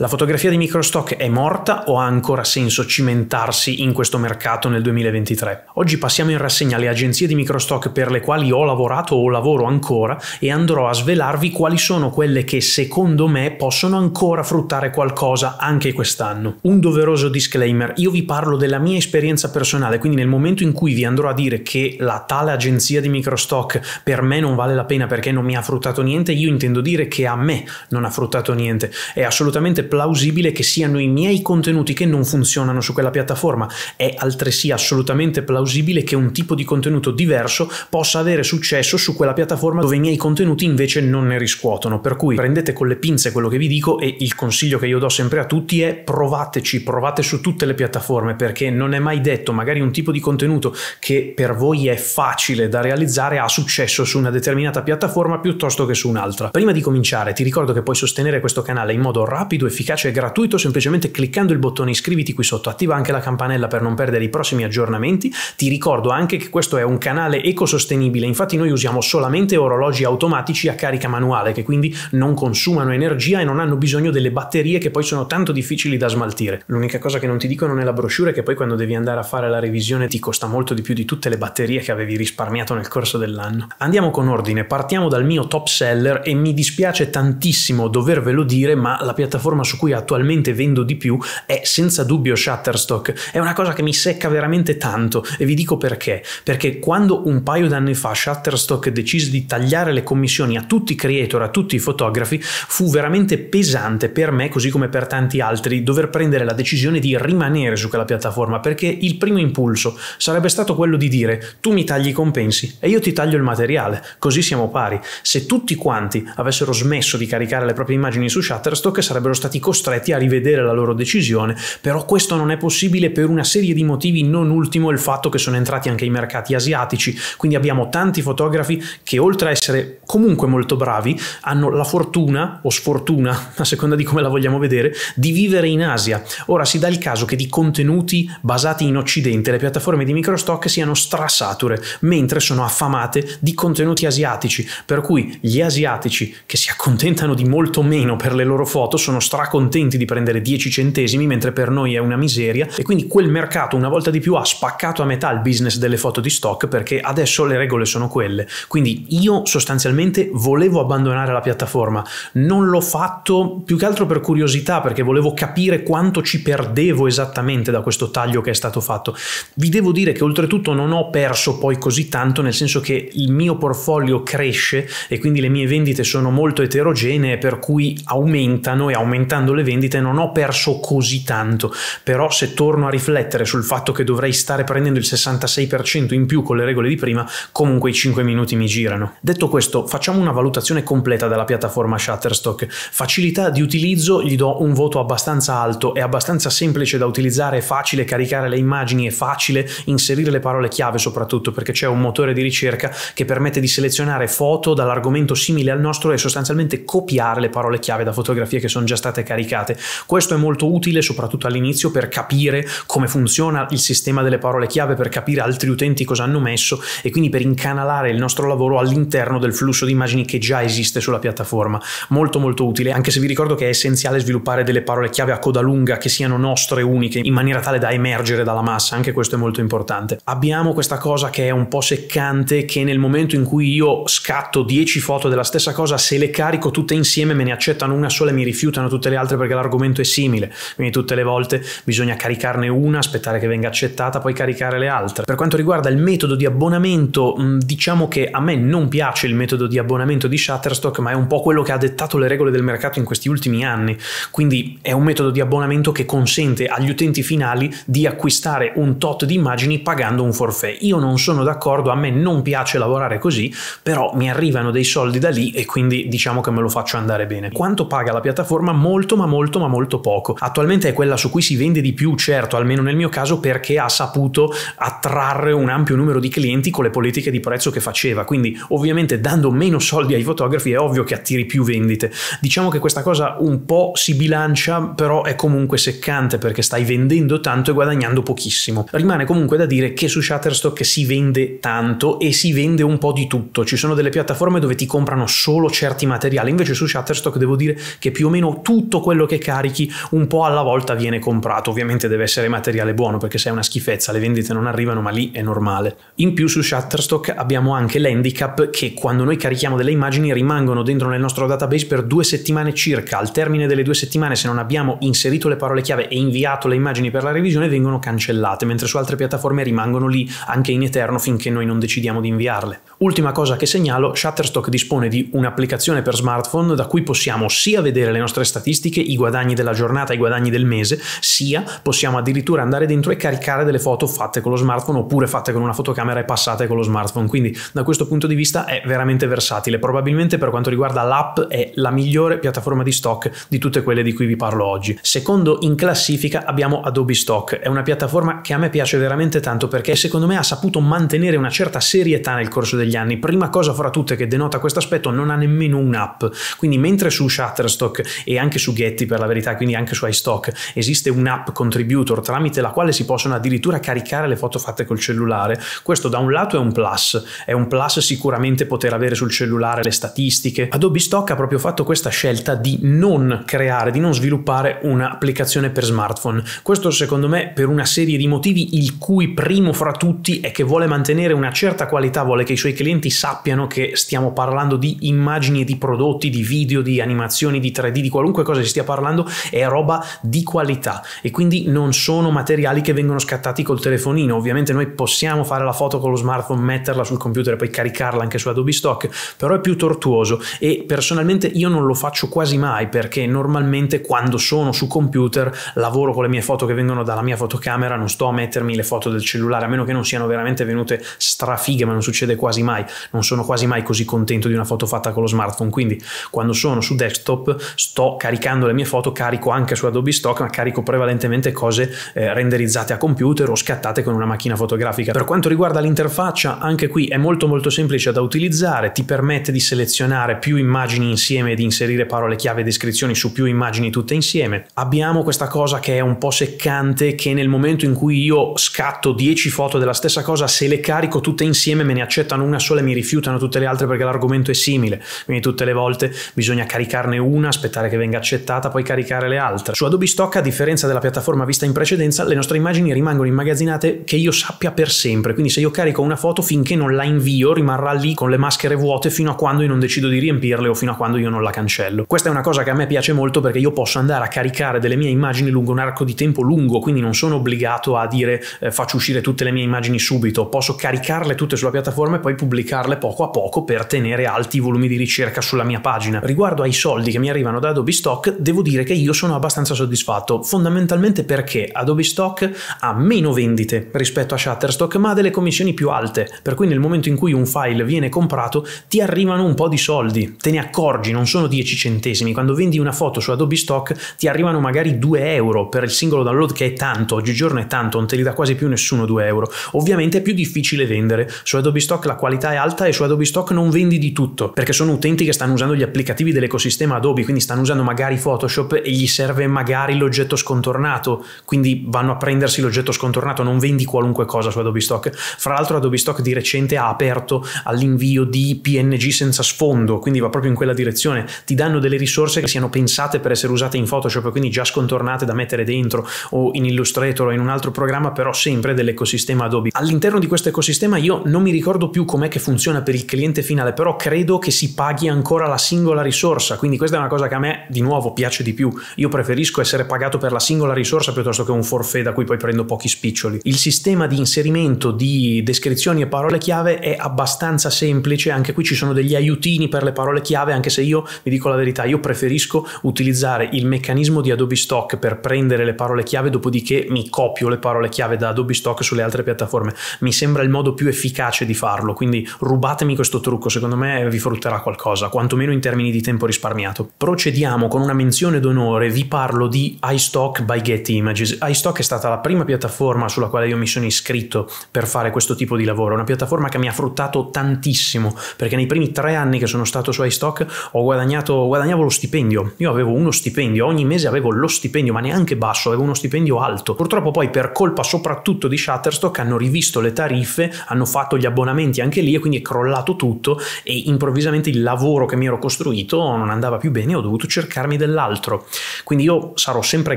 La fotografia di microstock è morta o ha ancora senso cimentarsi in questo mercato nel 2023? Oggi passiamo in rassegna le agenzie di microstock per le quali ho lavorato o lavoro ancora e andrò a svelarvi quali sono quelle che secondo me possono ancora fruttare qualcosa anche quest'anno. Un doveroso disclaimer, io vi parlo della mia esperienza personale, quindi nel momento in cui vi andrò a dire che la tale agenzia di microstock per me non vale la pena perché non mi ha fruttato niente, io intendo dire che a me non ha fruttato niente. È assolutamente plausibile che siano i miei contenuti che non funzionano su quella piattaforma, è altresì assolutamente plausibile che un tipo di contenuto diverso possa avere successo su quella piattaforma dove i miei contenuti invece non ne riscuotono, per cui prendete con le pinze quello che vi dico e il consiglio che io do sempre a tutti è provateci, provate su tutte le piattaforme perché non è mai detto magari un tipo di contenuto che per voi è facile da realizzare ha successo su una determinata piattaforma piuttosto che su un'altra. Prima di cominciare ti ricordo che puoi sostenere questo canale in modo rapido e efficace efficace e gratuito semplicemente cliccando il bottone iscriviti qui sotto, attiva anche la campanella per non perdere i prossimi aggiornamenti, ti ricordo anche che questo è un canale ecosostenibile, infatti noi usiamo solamente orologi automatici a carica manuale che quindi non consumano energia e non hanno bisogno delle batterie che poi sono tanto difficili da smaltire. L'unica cosa che non ti dicono nella brochure è che poi quando devi andare a fare la revisione ti costa molto di più di tutte le batterie che avevi risparmiato nel corso dell'anno. Andiamo con ordine, partiamo dal mio top seller e mi dispiace tantissimo dovervelo dire ma la piattaforma piattaforma su cui attualmente vendo di più è senza dubbio Shutterstock. È una cosa che mi secca veramente tanto e vi dico perché. Perché quando un paio d'anni fa Shutterstock decise di tagliare le commissioni a tutti i creator, a tutti i fotografi, fu veramente pesante per me, così come per tanti altri, dover prendere la decisione di rimanere su quella piattaforma perché il primo impulso sarebbe stato quello di dire tu mi tagli i compensi e io ti taglio il materiale, così siamo pari. Se tutti quanti avessero smesso di caricare le proprie immagini su Shutterstock sarebbero stati stati costretti a rivedere la loro decisione, però questo non è possibile per una serie di motivi, non ultimo il fatto che sono entrati anche i mercati asiatici, quindi abbiamo tanti fotografi che oltre a essere comunque molto bravi, hanno la fortuna o sfortuna, a seconda di come la vogliamo vedere, di vivere in Asia. Ora si dà il caso che di contenuti basati in Occidente le piattaforme di microstock siano strasature, mentre sono affamate di contenuti asiatici, per cui gli asiatici che si accontentano di molto meno per le loro foto sono strasature, stracontenti di prendere 10 centesimi, mentre per noi è una miseria e quindi quel mercato una volta di più ha spaccato a metà il business delle foto di stock perché adesso le regole sono quelle. Quindi io sostanzialmente volevo abbandonare la piattaforma, non l'ho fatto più che altro per curiosità perché volevo capire quanto ci perdevo esattamente da questo taglio che è stato fatto. Vi devo dire che oltretutto non ho perso poi così tanto, nel senso che il mio portfolio cresce e quindi le mie vendite sono molto eterogenee per cui aumentano e aumentano aumentando le vendite non ho perso così tanto, però se torno a riflettere sul fatto che dovrei stare prendendo il 66% in più con le regole di prima, comunque i 5 minuti mi girano. Detto questo, facciamo una valutazione completa della piattaforma Shutterstock. Facilità di utilizzo gli do un voto abbastanza alto, è abbastanza semplice da utilizzare, è facile caricare le immagini, è facile inserire le parole chiave soprattutto perché c'è un motore di ricerca che permette di selezionare foto dall'argomento simile al nostro e sostanzialmente copiare le parole chiave da fotografie che sono già state state caricate. Questo è molto utile soprattutto all'inizio per capire come funziona il sistema delle parole chiave, per capire altri utenti cosa hanno messo e quindi per incanalare il nostro lavoro all'interno del flusso di immagini che già esiste sulla piattaforma. Molto molto utile, anche se vi ricordo che è essenziale sviluppare delle parole chiave a coda lunga che siano nostre uniche in maniera tale da emergere dalla massa, anche questo è molto importante. Abbiamo questa cosa che è un po' seccante che nel momento in cui io scatto 10 foto della stessa cosa, se le carico tutte insieme me ne accettano una sola e mi rifiutano tutte le altre perché l'argomento è simile, quindi tutte le volte bisogna caricarne una, aspettare che venga accettata, poi caricare le altre. Per quanto riguarda il metodo di abbonamento, mm, diciamo che a me non piace il metodo di abbonamento di Shutterstock, ma è un po' quello che ha dettato le regole del mercato in questi ultimi anni, quindi è un metodo di abbonamento che consente agli utenti finali di acquistare un tot di immagini pagando un forfait. Io non sono d'accordo, a me non piace lavorare così, però mi arrivano dei soldi da lì e quindi diciamo che me lo faccio andare bene. Quanto paga la piattaforma? Molto molto ma molto ma molto poco. Attualmente è quella su cui si vende di più, certo, almeno nel mio caso perché ha saputo attrarre un ampio numero di clienti con le politiche di prezzo che faceva, quindi ovviamente dando meno soldi ai fotografi è ovvio che attiri più vendite. Diciamo che questa cosa un po' si bilancia, però è comunque seccante perché stai vendendo tanto e guadagnando pochissimo. Rimane comunque da dire che su Shutterstock si vende tanto e si vende un po' di tutto. Ci sono delle piattaforme dove ti comprano solo certi materiali, invece su Shutterstock devo dire che più o meno tutto tutto quello che carichi un po' alla volta viene comprato. Ovviamente deve essere materiale buono perché se è una schifezza le vendite non arrivano, ma lì è normale. In più su Shutterstock abbiamo anche l'handicap che quando noi carichiamo delle immagini rimangono dentro nel nostro database per due settimane circa. Al termine delle due settimane se non abbiamo inserito le parole chiave e inviato le immagini per la revisione vengono cancellate, mentre su altre piattaforme rimangono lì anche in eterno finché noi non decidiamo di inviarle. Ultima cosa che segnalo, Shutterstock dispone di un'applicazione per smartphone da cui possiamo sia vedere le nostre statistiche statistiche, i guadagni della giornata, i guadagni del mese, sia possiamo addirittura andare dentro e caricare delle foto fatte con lo smartphone oppure fatte con una fotocamera e passate con lo smartphone. Quindi da questo punto di vista è veramente versatile. Probabilmente per quanto riguarda l'app è la migliore piattaforma di stock di tutte quelle di cui vi parlo oggi. Secondo in classifica abbiamo Adobe Stock, è una piattaforma che a me piace veramente tanto perché secondo me ha saputo mantenere una certa serietà nel corso degli anni. Prima cosa fra tutte che denota questo aspetto non ha nemmeno un'app, quindi mentre su Shutterstock e anche su Getty per la verità, quindi anche su iStock, esiste un'app contributor tramite la quale si possono addirittura caricare le foto fatte col cellulare. Questo da un lato è un plus, è un plus sicuramente poter avere sul cellulare le statistiche. Adobe Stock ha proprio fatto questa scelta di non creare, di non sviluppare un'applicazione per smartphone. Questo secondo me per una serie di motivi, il cui primo fra tutti è che vuole mantenere una certa qualità, vuole che i suoi clienti sappiano che stiamo parlando di immagini, di prodotti, di video, di animazioni, di 3D, di qualunque cosa cosa si stia parlando è roba di qualità e quindi non sono materiali che vengono scattati col telefonino. Ovviamente noi possiamo fare la foto con lo smartphone, metterla sul computer e poi caricarla anche su Adobe Stock, però è più tortuoso e personalmente io non lo faccio quasi mai perché normalmente quando sono su computer lavoro con le mie foto che vengono dalla mia fotocamera, non sto a mettermi le foto del cellulare, a meno che non siano veramente venute strafighe, ma non succede quasi mai. Non sono quasi mai così contento di una foto fatta con lo smartphone, quindi quando sono su desktop sto caricando caricando le mie foto carico anche su Adobe Stock, ma carico prevalentemente cose eh, renderizzate a computer o scattate con una macchina fotografica. Per quanto riguarda l'interfaccia, anche qui è molto molto semplice da utilizzare, ti permette di selezionare più immagini insieme e di inserire parole chiave e descrizioni su più immagini tutte insieme. Abbiamo questa cosa che è un po' seccante che nel momento in cui io scatto 10 foto della stessa cosa, se le carico tutte insieme me ne accettano una sola e mi rifiutano tutte le altre perché l'argomento è simile, quindi tutte le volte bisogna caricarne una, aspettare che venga accettata accettata puoi caricare le altre. Su Adobe Stock, a differenza della piattaforma vista in precedenza, le nostre immagini rimangono immagazzinate che io sappia per sempre, quindi se io carico una foto finché non la invio rimarrà lì con le maschere vuote fino a quando io non decido di riempirle o fino a quando io non la cancello. Questa è una cosa che a me piace molto perché io posso andare a caricare delle mie immagini lungo un arco di tempo lungo, quindi non sono obbligato a dire eh, faccio uscire tutte le mie immagini subito, posso caricarle tutte sulla piattaforma e poi pubblicarle poco a poco per tenere alti i volumi di ricerca sulla mia pagina. Riguardo ai soldi che mi arrivano da Adobe Stock, Stock devo dire che io sono abbastanza soddisfatto, fondamentalmente perché Adobe Stock ha meno vendite rispetto a Shutterstock ma ha delle commissioni più alte, per cui nel momento in cui un file viene comprato ti arrivano un po' di soldi, te ne accorgi, non sono 10 centesimi, quando vendi una foto su Adobe Stock ti arrivano magari 2 euro per il singolo download che è tanto, oggigiorno è tanto, non te li dà quasi più nessuno 2 euro, ovviamente è più difficile vendere, su Adobe Stock la qualità è alta e su Adobe Stock non vendi di tutto, perché sono utenti che stanno usando gli applicativi dell'ecosistema Adobe, quindi stanno usando magari magari Photoshop e gli serve magari l'oggetto scontornato, quindi vanno a prendersi l'oggetto scontornato, non vendi qualunque cosa su Adobe Stock. Fra l'altro Adobe Stock di recente ha aperto all'invio di PNG senza sfondo, quindi va proprio in quella direzione, ti danno delle risorse che siano pensate per essere usate in Photoshop, quindi già scontornate da mettere dentro o in Illustrator o in un altro programma, però sempre dell'ecosistema Adobe. All'interno di questo ecosistema io non mi ricordo più com'è che funziona per il cliente finale, però credo che si paghi ancora la singola risorsa, quindi questa è una cosa che a me di nuovo nuovo piace di più. Io preferisco essere pagato per la singola risorsa piuttosto che un forfè da cui poi prendo pochi spiccioli. Il sistema di inserimento di descrizioni e parole chiave è abbastanza semplice, anche qui ci sono degli aiutini per le parole chiave, anche se io vi dico la verità, io preferisco utilizzare il meccanismo di Adobe Stock per prendere le parole chiave, dopodiché mi copio le parole chiave da Adobe Stock sulle altre piattaforme. Mi sembra il modo più efficace di farlo, quindi rubatemi questo trucco, secondo me vi frutterà qualcosa, quantomeno in termini di tempo risparmiato. Procediamo con una una menzione d'onore, vi parlo di iStock by Getty Images. iStock è stata la prima piattaforma sulla quale io mi sono iscritto per fare questo tipo di lavoro, una piattaforma che mi ha fruttato tantissimo, perché nei primi tre anni che sono stato su iStock ho guadagnato, guadagnavo lo stipendio, io avevo uno stipendio, ogni mese avevo lo stipendio, ma neanche basso, avevo uno stipendio alto. Purtroppo poi per colpa soprattutto di Shutterstock hanno rivisto le tariffe, hanno fatto gli abbonamenti anche lì e quindi è crollato tutto e improvvisamente il lavoro che mi ero costruito non andava più bene, ho dovuto cercarmi liberarmi dell'altro. Quindi io sarò sempre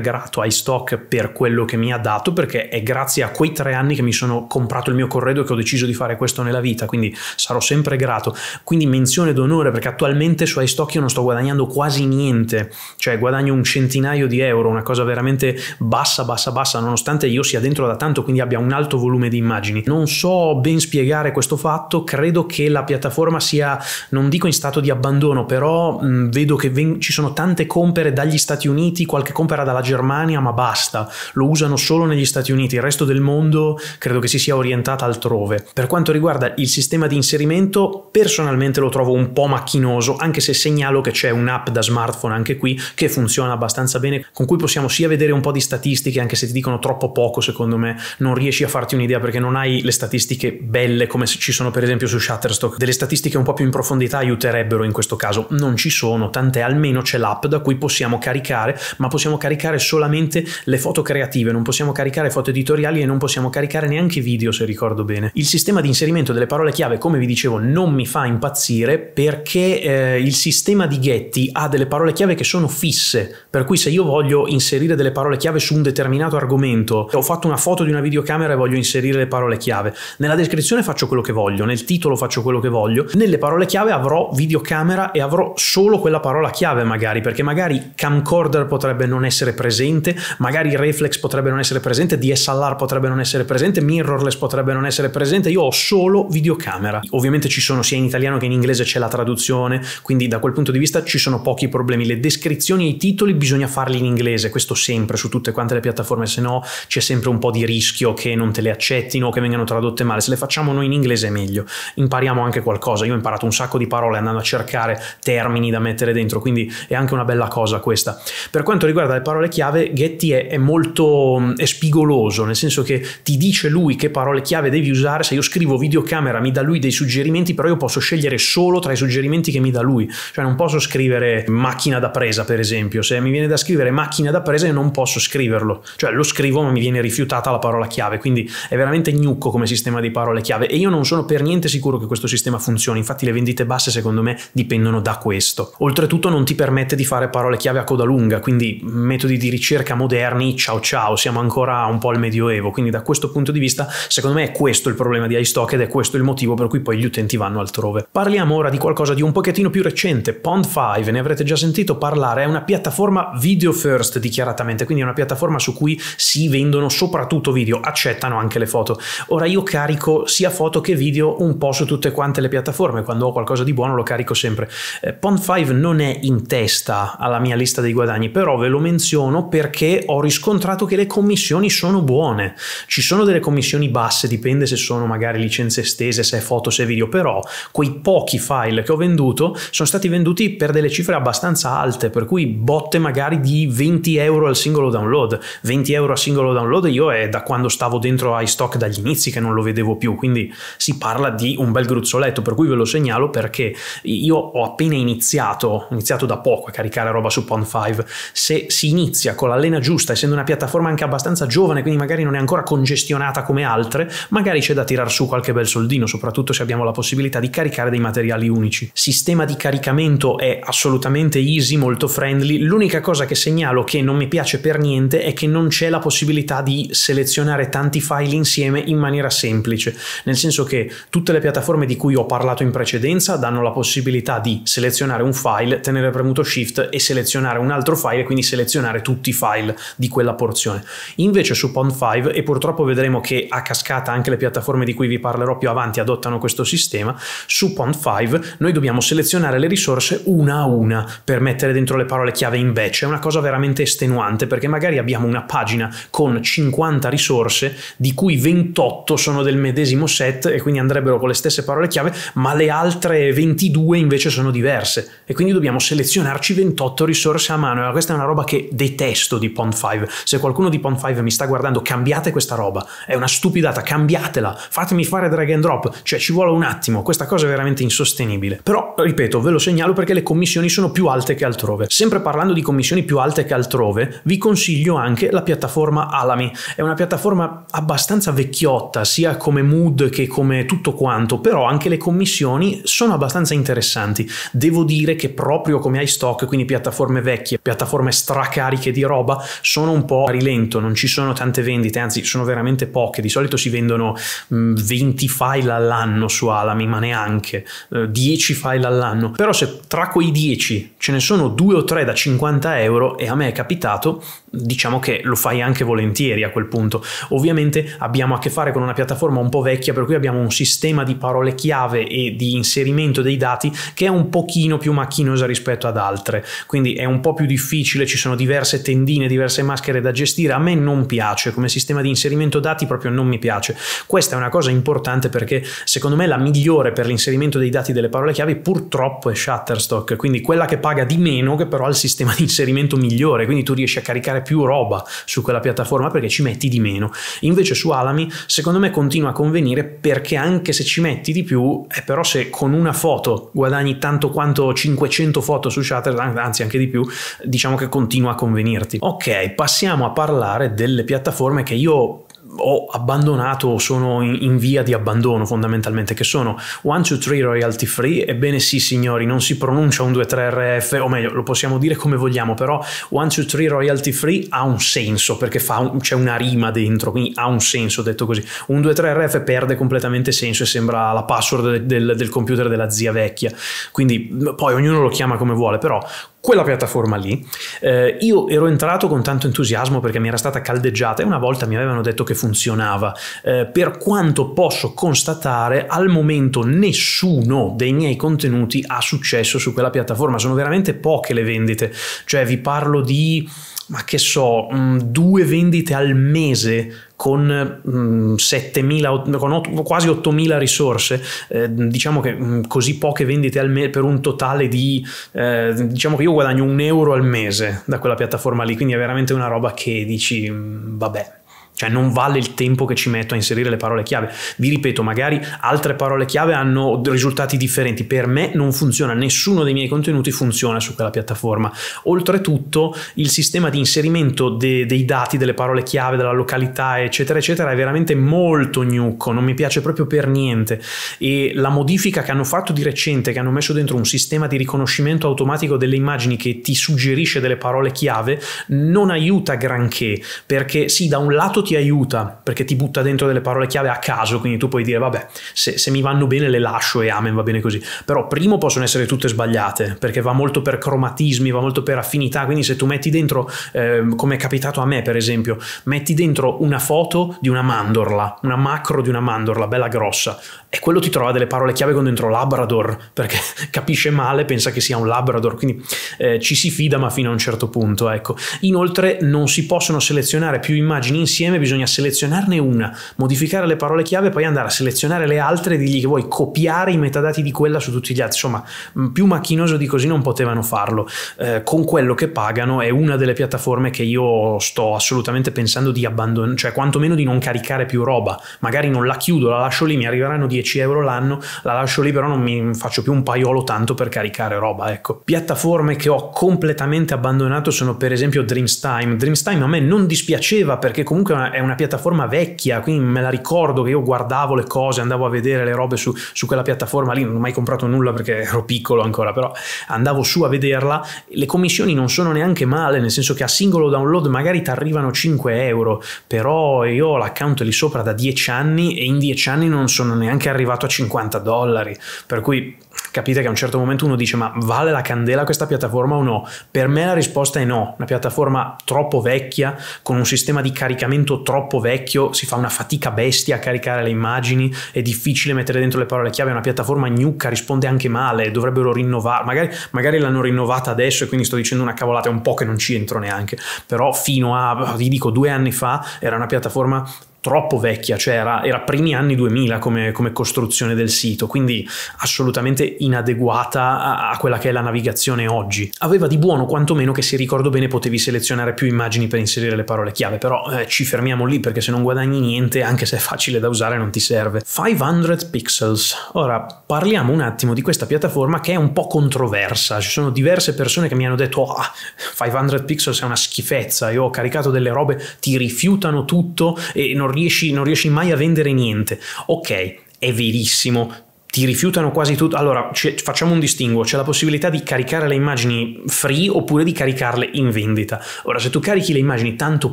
grato a iStock per quello che mi ha dato, perché è grazie a quei tre anni che mi sono comprato il mio corredo che ho deciso di fare questo nella vita, quindi sarò sempre grato. Quindi menzione d'onore, perché attualmente su iStock io non sto guadagnando quasi niente, cioè guadagno un centinaio di euro, una cosa veramente bassa, bassa, bassa, nonostante io sia dentro da tanto, quindi abbia un alto volume di immagini. Non so ben spiegare questo fatto, credo che la piattaforma sia, non dico in stato di abbandono, però mh, vedo che ven- ci sono tante certe compere dagli Stati Uniti, qualche compera dalla Germania, ma basta, lo usano solo negli Stati Uniti, il resto del mondo credo che si sia orientata altrove. Per quanto riguarda il sistema di inserimento, personalmente lo trovo un po' macchinoso, anche se segnalo che c'è un'app da smartphone anche qui che funziona abbastanza bene, con cui possiamo sia vedere un po' di statistiche, anche se ti dicono troppo poco, secondo me non riesci a farti un'idea perché non hai le statistiche belle come ci sono per esempio su Shutterstock, delle statistiche un po' più in profondità aiuterebbero in questo caso, non ci sono, tant'è almeno c'è l'app da da cui possiamo caricare, ma possiamo caricare solamente le foto creative, non possiamo caricare foto editoriali e non possiamo caricare neanche video se ricordo bene. Il sistema di inserimento delle parole chiave, come vi dicevo, non mi fa impazzire perché eh, il sistema di Getty ha delle parole chiave che sono fisse, per cui se io voglio inserire delle parole chiave su un determinato argomento, ho fatto una foto di una videocamera e voglio inserire le parole chiave, nella descrizione faccio quello che voglio, nel titolo faccio quello che voglio, nelle parole chiave avrò videocamera e avrò solo quella parola chiave magari perché magari camcorder potrebbe non essere presente, magari reflex potrebbe non essere presente, DSLR potrebbe non essere presente, mirrorless potrebbe non essere presente, io ho solo videocamera. Ovviamente ci sono sia in italiano che in inglese c'è la traduzione, quindi da quel punto di vista ci sono pochi problemi. Le descrizioni e i titoli bisogna farli in inglese, questo sempre su tutte quante le piattaforme, se no c'è sempre un po' di rischio che non te le accettino o che vengano tradotte male. Se le facciamo noi in inglese è meglio, impariamo anche qualcosa. Io ho imparato un sacco di parole andando a cercare termini da mettere dentro, quindi è anche una bella bella cosa questa. Per quanto riguarda le parole chiave, Getty è, è molto mm, è spigoloso, nel senso che ti dice lui che parole chiave devi usare, se io scrivo videocamera mi dà lui dei suggerimenti, però io posso scegliere solo tra i suggerimenti che mi dà lui, cioè non posso scrivere macchina da presa per esempio, se mi viene da scrivere macchina da presa io non posso scriverlo, cioè lo scrivo ma mi viene rifiutata la parola chiave, quindi è veramente gnucco come sistema di parole chiave e io non sono per niente sicuro che questo sistema funzioni, infatti le vendite basse secondo me dipendono da questo. Oltretutto non ti permette di fare usare parole chiave a coda lunga, quindi metodi di ricerca moderni, ciao ciao, siamo ancora un po' al medioevo, quindi da questo punto di vista secondo me è questo il problema di iStock ed è questo il motivo per cui poi gli utenti vanno altrove. Parliamo ora di qualcosa di un pochettino più recente, Pond5, ne avrete già sentito parlare, è una piattaforma video first dichiaratamente, quindi è una piattaforma su cui si vendono soprattutto video, accettano anche le foto. Ora io carico sia foto che video un po' su tutte quante le piattaforme, quando ho qualcosa di buono lo carico sempre. Eh, Pond5 non è in testa alla mia lista dei guadagni, però ve lo menziono perché ho riscontrato che le commissioni sono buone. Ci sono delle commissioni basse, dipende se sono magari licenze estese, se è foto, se è video, però quei pochi file che ho venduto sono stati venduti per delle cifre abbastanza alte, per cui botte magari di 20 euro al singolo download. 20 euro al singolo download io è da quando stavo dentro iStock dagli inizi che non lo vedevo più, quindi si parla di un bel gruzzoletto, per cui ve lo segnalo perché io ho appena iniziato, ho iniziato da poco a caricare caricare roba su Pond5. Se si inizia con la lena giusta, essendo una piattaforma anche abbastanza giovane, quindi magari non è ancora congestionata come altre, magari c'è da tirar su qualche bel soldino, soprattutto se abbiamo la possibilità di caricare dei materiali unici. Sistema di caricamento è assolutamente easy, molto friendly. L'unica cosa che segnalo che non mi piace per niente è che non c'è la possibilità di selezionare tanti file insieme in maniera semplice, nel senso che tutte le piattaforme di cui ho parlato in precedenza danno la possibilità di selezionare un file, tenere premuto Shift e selezionare un altro file e quindi selezionare tutti i file di quella porzione. Invece su Pond5 e purtroppo vedremo che a cascata anche le piattaforme di cui vi parlerò più avanti adottano questo sistema, su Pond5 noi dobbiamo selezionare le risorse una a una per mettere dentro le parole chiave invece, cioè, è una cosa veramente estenuante perché magari abbiamo una pagina con 50 risorse di cui 28 sono del medesimo set e quindi andrebbero con le stesse parole chiave, ma le altre 22 invece sono diverse e quindi dobbiamo selezionarci 22 28 risorse a mano. Questa è una roba che detesto di Pond 5. Se qualcuno di Pond 5 mi sta guardando, cambiate questa roba. È una stupidata, cambiatela. Fatemi fare drag and drop. Cioè, ci vuole un attimo. Questa cosa è veramente insostenibile. Però, ripeto, ve lo segnalo perché le commissioni sono più alte che altrove. Sempre parlando di commissioni più alte che altrove, vi consiglio anche la piattaforma Alami. È una piattaforma abbastanza vecchiotta, sia come mood che come tutto quanto, però anche le commissioni sono abbastanza interessanti. Devo dire che proprio come iStock, quindi quindi piattaforme vecchie, piattaforme stracariche di roba, sono un po' a rilento, non ci sono tante vendite, anzi sono veramente poche, di solito si vendono 20 mm, file all'anno su Alami, ma neanche 10 eh, file all'anno, però se tra quei 10 ce ne sono 2 o 3 da 50 euro e a me è capitato, diciamo che lo fai anche volentieri a quel punto. Ovviamente abbiamo a che fare con una piattaforma un po' vecchia per cui abbiamo un sistema di parole chiave e di inserimento dei dati che è un pochino più macchinosa rispetto ad altre quindi è un po' più difficile, ci sono diverse tendine, diverse maschere da gestire, a me non piace, come sistema di inserimento dati proprio non mi piace. Questa è una cosa importante perché secondo me la migliore per l'inserimento dei dati delle parole chiave purtroppo è Shutterstock, quindi quella che paga di meno che però ha il sistema di inserimento migliore, quindi tu riesci a caricare più roba su quella piattaforma perché ci metti di meno. Invece su Alami secondo me continua a convenire perché anche se ci metti di più, eh, però se con una foto guadagni tanto quanto 500 foto su Shutterstock, anzi anche di più, diciamo che continua a convenirti. Ok, passiamo a parlare delle piattaforme che io ho abbandonato o sono in, via di abbandono fondamentalmente che sono 123 royalty free ebbene sì signori non si pronuncia 1, 2, RF o meglio lo possiamo dire come vogliamo però 123 royalty free ha un senso perché un, c'è una rima dentro quindi ha un senso detto così 1, 2, RF perde completamente senso e sembra la password del, del, del computer della zia vecchia quindi poi ognuno lo chiama come vuole però quella piattaforma lì, eh, io ero entrato con tanto entusiasmo perché mi era stata caldeggiata e una volta mi avevano detto che funzionava. Eh, per quanto posso constatare, al momento nessuno dei miei contenuti ha successo su quella piattaforma, sono veramente poche le vendite, cioè vi parlo di ma che so, mm, due vendite al mese con, mh, mm, 7.000, con 8, quasi 8.000 risorse, eh, diciamo che mm, così poche vendite al mese per un totale di, eh, diciamo che io guadagno un euro al mese da quella piattaforma lì, quindi è veramente una roba che dici, vabbè, cioè non vale il tempo che ci metto a inserire le parole chiave. Vi ripeto, magari altre parole chiave hanno risultati differenti, per me non funziona, nessuno dei miei contenuti funziona su quella piattaforma. Oltretutto il sistema di inserimento de dei dati, delle parole chiave, della località, eccetera, eccetera, è veramente molto gnucco, non mi piace proprio per niente e la modifica che hanno fatto di recente, che hanno messo dentro un sistema di riconoscimento automatico delle immagini che ti suggerisce delle parole chiave, non aiuta granché, perché sì, da un lato ti ti aiuta perché ti butta dentro delle parole chiave a caso, quindi tu puoi dire vabbè, se, se mi vanno bene le lascio e amen, va bene così. Però primo possono essere tutte sbagliate perché va molto per cromatismi, va molto per affinità, quindi se tu metti dentro, eh, come è capitato a me per esempio, metti dentro una foto di una mandorla, una macro di una mandorla bella grossa e quello ti trova delle parole chiave con dentro Labrador perché capisce male, pensa che sia un Labrador, quindi eh, ci si fida ma fino a un certo punto, ecco. Inoltre non si possono selezionare più immagini insieme insieme bisogna selezionarne una, modificare le parole chiave, poi andare a selezionare le altre e dirgli che vuoi copiare i metadati di quella su tutti gli altri. Insomma, più macchinoso di così non potevano farlo. Eh, con quello che pagano è una delle piattaforme che io sto assolutamente pensando di abbandonare, cioè quantomeno di non caricare più roba. Magari non la chiudo, la lascio lì, mi arriveranno 10 euro l'anno, la lascio lì, però non mi faccio più un paiolo tanto per caricare roba. Ecco. Piattaforme che ho completamente abbandonato sono per esempio Dreamstime. Dreamstime a me non dispiaceva perché comunque è una è una piattaforma vecchia, quindi me la ricordo che io guardavo le cose, andavo a vedere le robe su, su quella piattaforma lì, non ho mai comprato nulla perché ero piccolo ancora, però andavo su a vederla, le commissioni non sono neanche male, nel senso che a singolo download magari ti arrivano 5 euro, però io ho l'account lì sopra da 10 anni e in 10 anni non sono neanche arrivato a 50 dollari, per cui capite che a un certo momento uno dice ma vale la candela questa piattaforma o no? Per me la risposta è no, una piattaforma troppo vecchia, con un sistema di caricamento troppo vecchio, si fa una fatica bestia a caricare le immagini, è difficile mettere dentro le parole chiave, è una piattaforma gnucca, risponde anche male, dovrebbero rinnovare, magari, magari l'hanno rinnovata adesso e quindi sto dicendo una cavolata, è un po' che non ci entro neanche, però fino a, vi dico, due anni fa era una piattaforma troppo vecchia, cioè era, era primi anni 2000 come, come, costruzione del sito, quindi assolutamente inadeguata a, a, quella che è la navigazione oggi. Aveva di buono quantomeno che se ricordo bene potevi selezionare più immagini per inserire le parole chiave, però eh, ci fermiamo lì perché se non guadagni niente, anche se è facile da usare, non ti serve. 500 Pixels. Ora parliamo un attimo di questa piattaforma che è un po' controversa, ci sono diverse persone che mi hanno detto oh, ah, 500 Pixels è una schifezza, io ho caricato delle robe, ti rifiutano tutto e non riesci, non riesci mai a vendere niente. Ok, è verissimo, ti rifiutano quasi tutto. Allora, facciamo un distinguo, c'è la possibilità di caricare le immagini free oppure di caricarle in vendita. Ora, se tu carichi le immagini tanto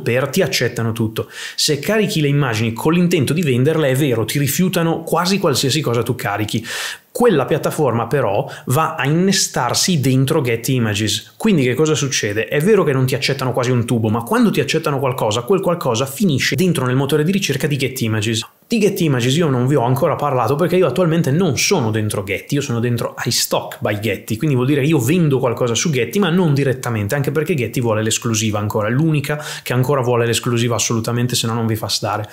per, ti accettano tutto. Se carichi le immagini con l'intento di venderle, è vero, ti rifiutano quasi qualsiasi cosa tu carichi. Quella piattaforma però va a innestarsi dentro Getty Images. Quindi che cosa succede? È vero che non ti accettano quasi un tubo, ma quando ti accettano qualcosa, quel qualcosa finisce dentro nel motore di ricerca di Getty Images. Di Getty Images io non vi ho ancora parlato perché io attualmente non sono dentro Getty, io sono dentro iStock by Getty, quindi vuol dire io vendo qualcosa su Getty ma non direttamente, anche perché Getty vuole l'esclusiva ancora, è l'unica che ancora vuole l'esclusiva assolutamente se no non vi fa stare.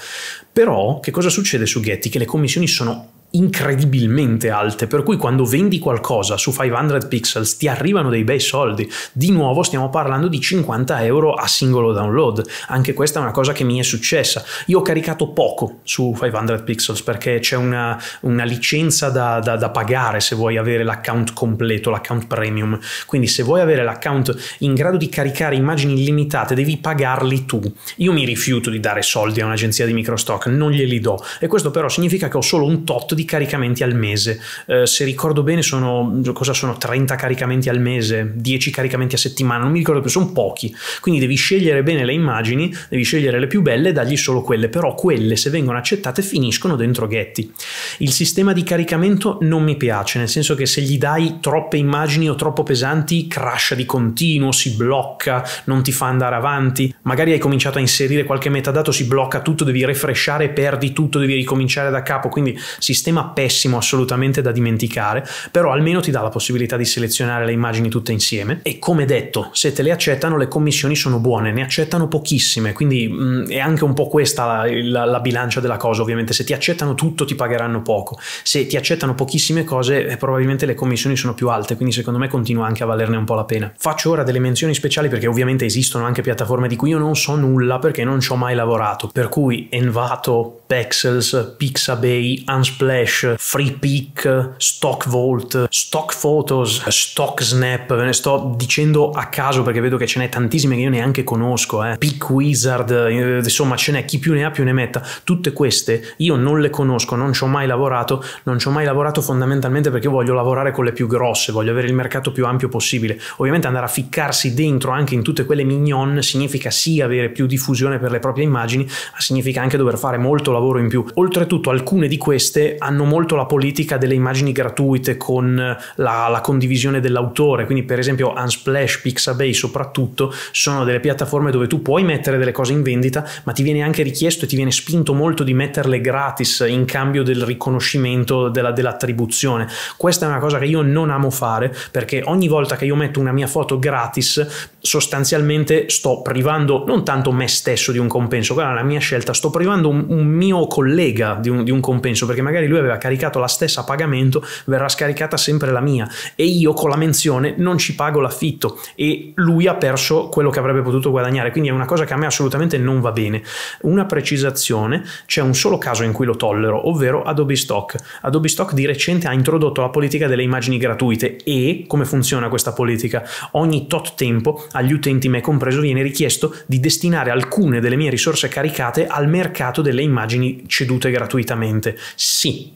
Però che cosa succede su Getty? Che le commissioni sono incredibilmente alte, per cui quando vendi qualcosa su 500 pixels ti arrivano dei bei soldi. Di nuovo stiamo parlando di 50 euro a singolo download. Anche questa è una cosa che mi è successa. Io ho caricato poco su 500 pixels perché c'è una, una licenza da, da, da pagare se vuoi avere l'account completo, l'account premium. Quindi se vuoi avere l'account in grado di caricare immagini illimitate devi pagarli tu. Io mi rifiuto di dare soldi a un'agenzia di microstock, non glieli do. E questo però significa che ho solo un tot di caricamenti al mese. Eh, se ricordo bene, sono, sono, 30 caricamenti al mese, 10 caricamenti a settimana, non mi ricordo più, sono pochi. Quindi devi scegliere bene le immagini, devi scegliere le più belle e dargli solo quelle, però quelle, se vengono accettate, finiscono dentro Getty. Il sistema di caricamento non mi piace, nel senso che se gli dai troppe immagini o troppo pesanti, crasha di continuo, si blocca, non ti fa andare avanti. Magari hai cominciato a inserire qualche metadato, si blocca tutto, devi refreshare, perdi tutto, devi ricominciare da capo. Quindi sistema sistema pessimo assolutamente da dimenticare, però almeno ti dà la possibilità di selezionare le immagini tutte insieme e come detto, se te le accettano le commissioni sono buone, ne accettano pochissime, quindi mh, mm, è anche un po' questa la, la, la, bilancia della cosa, ovviamente se ti accettano tutto ti pagheranno poco, se ti accettano pochissime cose eh, probabilmente le commissioni sono più alte, quindi secondo me continua anche a valerne un po' la pena. Faccio ora delle menzioni speciali perché ovviamente esistono anche piattaforme di cui io non so nulla perché non ci ho mai lavorato, per cui Envato, Pexels, Pixabay, Unsplash Flash, Free Pick, Stock Vault, Stock Photos, Stock Snap, ve ne sto dicendo a caso perché vedo che ce n'è tantissime che io neanche conosco, eh. Pick Wizard, eh, insomma ce n'è chi più ne ha più ne metta, tutte queste io non le conosco, non ci ho mai lavorato, non ci ho mai lavorato fondamentalmente perché voglio lavorare con le più grosse, voglio avere il mercato più ampio possibile, ovviamente andare a ficcarsi dentro anche in tutte quelle mignon significa sì avere più diffusione per le proprie immagini, ma significa anche dover fare molto lavoro in più, oltretutto alcune di queste hanno hanno molto la politica delle immagini gratuite con la, la condivisione dell'autore, quindi per esempio Unsplash, Pixabay soprattutto sono delle piattaforme dove tu puoi mettere delle cose in vendita, ma ti viene anche richiesto e ti viene spinto molto di metterle gratis in cambio del riconoscimento della, dell'attribuzione. Questa è una cosa che io non amo fare perché ogni volta che io metto una mia foto gratis, sostanzialmente sto privando non tanto me stesso di un compenso, quella è la mia scelta, sto privando un, un mio collega di un, di un compenso perché magari lui aveva caricato la stessa a pagamento, verrà scaricata sempre la mia e io con la menzione non ci pago l'affitto e lui ha perso quello che avrebbe potuto guadagnare, quindi è una cosa che a me assolutamente non va bene. Una precisazione, c'è un solo caso in cui lo tollero, ovvero Adobe Stock. Adobe Stock di recente ha introdotto la politica delle immagini gratuite e come funziona questa politica? Ogni tot tempo agli utenti, me compreso, viene richiesto di destinare alcune delle mie risorse caricate al mercato delle immagini cedute gratuitamente. Sì,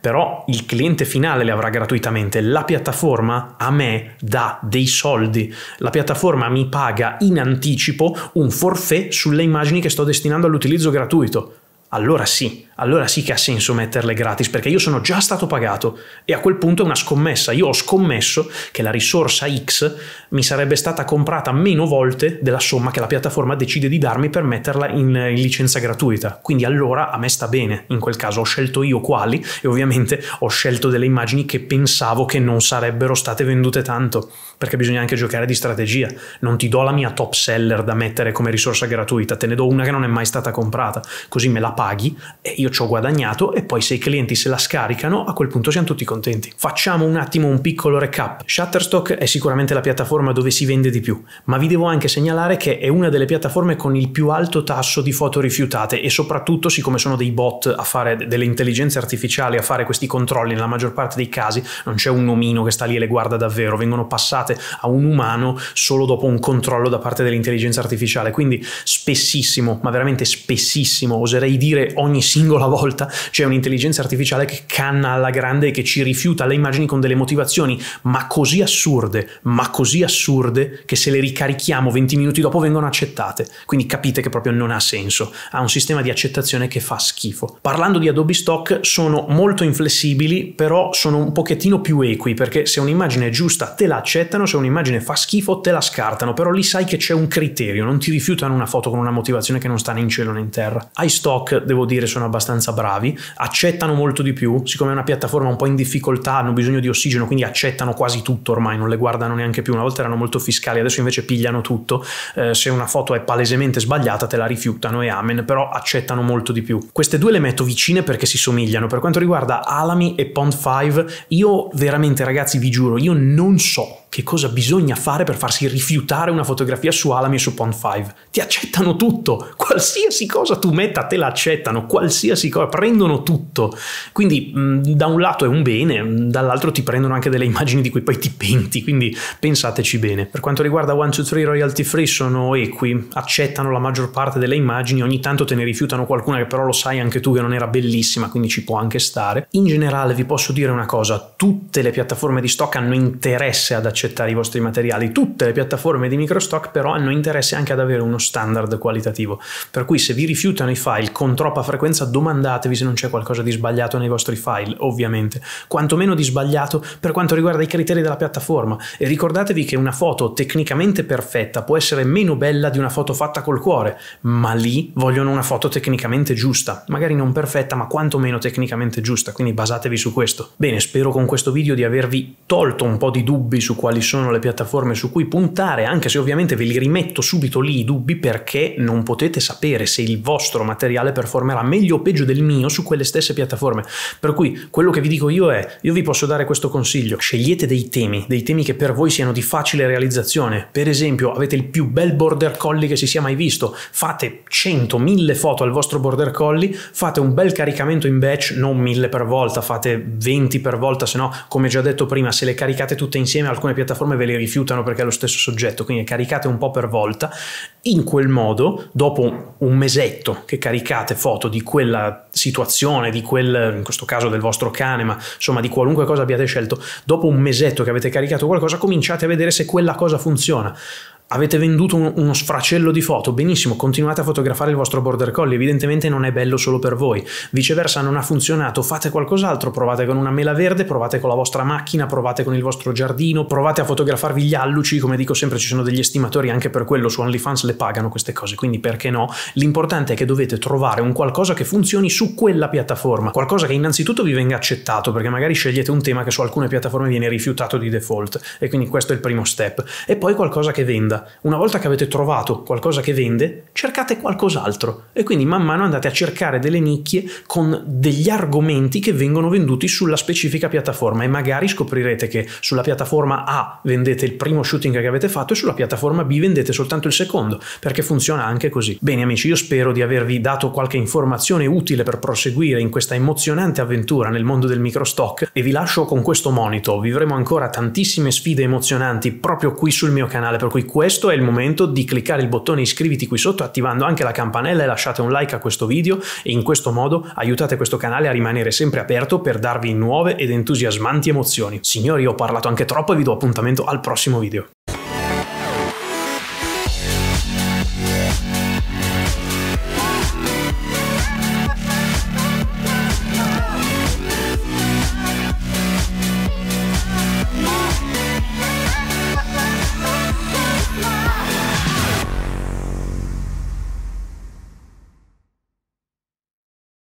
però il cliente finale le avrà gratuitamente, la piattaforma a me dà dei soldi, la piattaforma mi paga in anticipo un forfè sulle immagini che sto destinando all'utilizzo gratuito allora sì, allora sì che ha senso metterle gratis perché io sono già stato pagato e a quel punto è una scommessa. Io ho scommesso che la risorsa X mi sarebbe stata comprata meno volte della somma che la piattaforma decide di darmi per metterla in, in licenza gratuita. Quindi allora a me sta bene, in quel caso ho scelto io quali e ovviamente ho scelto delle immagini che pensavo che non sarebbero state vendute tanto perché bisogna anche giocare di strategia. Non ti do la mia top seller da mettere come risorsa gratuita, te ne do una che non è mai stata comprata, così me la paghi e io ci ho guadagnato e poi se i clienti se la scaricano, a quel punto siamo tutti contenti. Facciamo un attimo un piccolo recap. Shutterstock è sicuramente la piattaforma dove si vende di più, ma vi devo anche segnalare che è una delle piattaforme con il più alto tasso di foto rifiutate e soprattutto siccome sono dei bot a fare delle intelligenze artificiali a fare questi controlli nella maggior parte dei casi, non c'è un omino che sta lì e le guarda davvero, vengono passate date a un umano solo dopo un controllo da parte dell'intelligenza artificiale. Quindi spessissimo, ma veramente spessissimo, oserei dire ogni singola volta, c'è un'intelligenza artificiale che canna alla grande e che ci rifiuta le immagini con delle motivazioni, ma così assurde, ma così assurde che se le ricarichiamo 20 minuti dopo vengono accettate. Quindi capite che proprio non ha senso. Ha un sistema di accettazione che fa schifo. Parlando di Adobe Stock, sono molto inflessibili, però sono un pochettino più equi, perché se un'immagine è giusta te la accettano, scartano, se un'immagine fa schifo te la scartano, però lì sai che c'è un criterio, non ti rifiutano una foto con una motivazione che non sta né in cielo né in terra. iStock, devo dire, sono abbastanza bravi, accettano molto di più, siccome è una piattaforma un po' in difficoltà, hanno bisogno di ossigeno, quindi accettano quasi tutto ormai, non le guardano neanche più, una volta erano molto fiscali, adesso invece pigliano tutto, eh, se una foto è palesemente sbagliata te la rifiutano e amen, però accettano molto di più. Queste due le metto vicine perché si somigliano, per quanto riguarda Alami e Pond5, io veramente ragazzi vi giuro, io non so che cosa bisogna fare per farsi rifiutare una fotografia su Alami e su Pond 5. Ti accettano tutto, qualsiasi cosa tu metta te la accettano, qualsiasi cosa, prendono tutto. Quindi mm, da un lato è un bene, mm, dall'altro ti prendono anche delle immagini di cui poi ti penti, quindi pensateci bene. Per quanto riguarda 123 royalty free sono equi, accettano la maggior parte delle immagini, ogni tanto te ne rifiutano qualcuna che però lo sai anche tu che non era bellissima, quindi ci può anche stare. In generale vi posso dire una cosa, tutte le piattaforme di stock hanno interesse ad accettare accettare i vostri materiali. Tutte le piattaforme di microstock però hanno interesse anche ad avere uno standard qualitativo, per cui se vi rifiutano i file con troppa frequenza domandatevi se non c'è qualcosa di sbagliato nei vostri file, ovviamente, quantomeno di sbagliato per quanto riguarda i criteri della piattaforma e ricordatevi che una foto tecnicamente perfetta può essere meno bella di una foto fatta col cuore, ma lì vogliono una foto tecnicamente giusta, magari non perfetta ma quantomeno tecnicamente giusta, quindi basatevi su questo. Bene, spero con questo video di avervi tolto un po' di dubbi su quale quali sono le piattaforme su cui puntare, anche se ovviamente ve li rimetto subito lì i dubbi perché non potete sapere se il vostro materiale performerà meglio o peggio del mio su quelle stesse piattaforme. Per cui quello che vi dico io è, io vi posso dare questo consiglio, scegliete dei temi, dei temi che per voi siano di facile realizzazione. Per esempio, avete il più bel border collie che si sia mai visto, fate 100, 1000 foto al vostro border collie, fate un bel caricamento in batch, non 1000 per volta, fate 20 per volta, se no, come già detto prima, se le caricate tutte insieme alcune piattaforme ve le rifiutano perché è lo stesso soggetto, quindi caricate un po' per volta. In quel modo, dopo un mesetto che caricate foto di quella situazione, di quel, in questo caso del vostro cane, ma insomma di qualunque cosa abbiate scelto, dopo un mesetto che avete caricato qualcosa, cominciate a vedere se quella cosa funziona. Avete venduto un, uno sfracello di foto, benissimo, continuate a fotografare il vostro border collie, evidentemente non è bello solo per voi. Viceversa non ha funzionato, fate qualcos'altro, provate con una mela verde, provate con la vostra macchina, provate con il vostro giardino, provate a fotografarvi gli alluci, come dico sempre ci sono degli estimatori anche per quello, su OnlyFans le pagano queste cose, quindi perché no? L'importante è che dovete trovare un qualcosa che funzioni su quella piattaforma, qualcosa che innanzitutto vi venga accettato, perché magari scegliete un tema che su alcune piattaforme viene rifiutato di default e quindi questo è il primo step, e poi qualcosa che venda. Una volta che avete trovato qualcosa che vende, cercate qualcos'altro e quindi man mano andate a cercare delle nicchie con degli argomenti che vengono venduti sulla specifica piattaforma e magari scoprirete che sulla piattaforma A vendete il primo shooting che avete fatto e sulla piattaforma B vendete soltanto il secondo, perché funziona anche così. Bene amici, io spero di avervi dato qualche informazione utile per proseguire in questa emozionante avventura nel mondo del microstock e vi lascio con questo monito. Vivremo ancora tantissime sfide emozionanti proprio qui sul mio canale, per cui questo questo è il momento di cliccare il bottone iscriviti qui sotto attivando anche la campanella e lasciate un like a questo video e in questo modo aiutate questo canale a rimanere sempre aperto per darvi nuove ed entusiasmanti emozioni. Signori ho parlato anche troppo e vi do appuntamento al prossimo video.